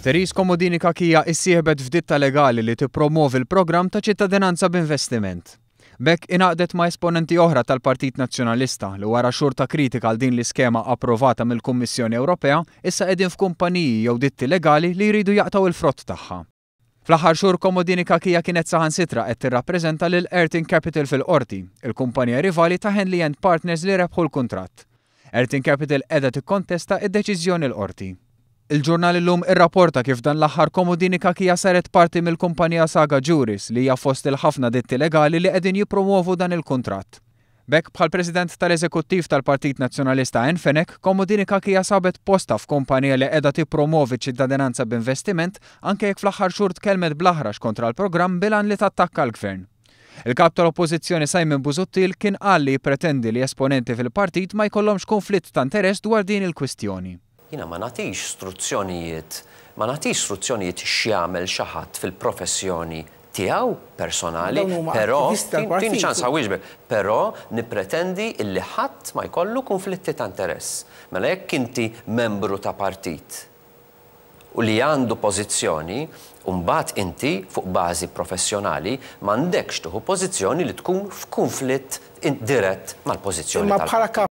Teris Komodini Kakija issieħbet f'ditta legali li tippromovi l-programm ta' ċittadinanza b'investiment. Bekk inaqdet ma' esponenti oħra tal-Partit Nazzjonalista li wara xurta ta' kritika għal din l-iskema approvata mill-Kummissjoni Ewropea issa qegħdin f'kumpaniji jew ditti legali li jridu jaqtaw il-frott tagħha. Fl-aħħar xhur Komodini Kakija kienet saħansitra qed tirrappreżenta lil Ertin Capital fil-qorti, il-kumpanija rivali ta' Henley Partners li rebħu l-kuntratt. Ertin Capital qiegħda tikkontesta id-deċiżjoni l-qorti. Il-ġurnal illum irrapporta kif dan l-aħħar komodinika kija saret parti mill-kumpanija Saga Juris li hija fost il-ħafna ditti legali li qegħdin jipromuovu dan il-kuntratt. Bekk bħal president tal-eżekuttiv tal-Partit Nazzjonalista Enfenek, komodinika kija sabet posta f'kumpanija li qiegħda tippromovi ċittadinanza b'investiment anke jekk fl-aħħar xhur tkellmet blaħrax kontra l-programm bilan li tattakka l-gvern. Il-kap tal-oppozizjoni Simon Buzuttil kien qal li pretendi li esponenti fil-partit ma jkollhomx konflitt ta' interess dwar din il-kwistjoni jina ma natix struzzjonijiet, ma natix struzzjonijiet xiamel xi ħadd fil-professjoni tiegħu personali, però tin ċans pero però nippretendi illi ħadd ma jkollu konflitti ta' interess. Mela jekk inti membru ta' partit u li għandu pożizzjoni, Umbat inti fuq bażi professjonali m'għandekx tuħu pożizzjoni li tkun f'kunflitt dirett mal-pożizzjoni tal